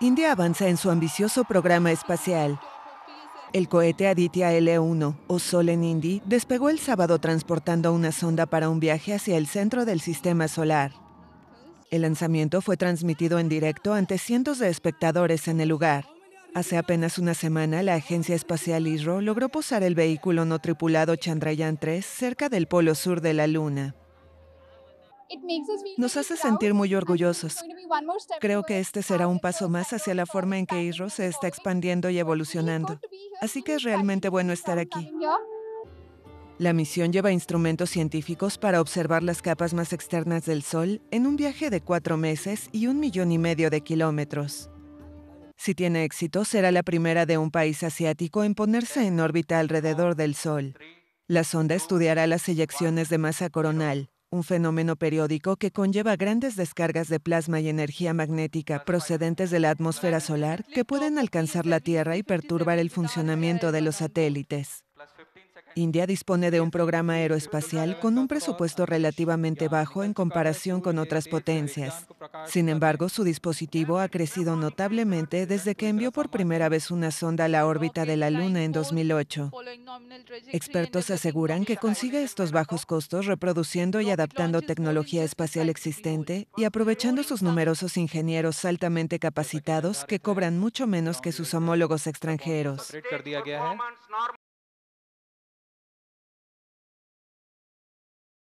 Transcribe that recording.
India avanza en su ambicioso programa espacial. El cohete Aditya L1, o Sol en Indy, despegó el sábado transportando una sonda para un viaje hacia el centro del sistema solar. El lanzamiento fue transmitido en directo ante cientos de espectadores en el lugar. Hace apenas una semana, la agencia espacial ISRO logró posar el vehículo no tripulado Chandrayaan-3 cerca del polo sur de la Luna. Nos hace sentir muy orgullosos. Creo que este será un paso más hacia la forma en que ISRO se está expandiendo y evolucionando. Así que es realmente bueno estar aquí. La misión lleva instrumentos científicos para observar las capas más externas del Sol en un viaje de cuatro meses y un millón y medio de kilómetros. Si tiene éxito, será la primera de un país asiático en ponerse en órbita alrededor del Sol. La sonda estudiará las eyecciones de masa coronal, un fenómeno periódico que conlleva grandes descargas de plasma y energía magnética procedentes de la atmósfera solar que pueden alcanzar la Tierra y perturbar el funcionamiento de los satélites. India dispone de un programa aeroespacial con un presupuesto relativamente bajo en comparación con otras potencias. Sin embargo, su dispositivo ha crecido notablemente desde que envió por primera vez una sonda a la órbita de la Luna en 2008. Expertos aseguran que consigue estos bajos costos reproduciendo y adaptando tecnología espacial existente y aprovechando sus numerosos ingenieros altamente capacitados que cobran mucho menos que sus homólogos extranjeros.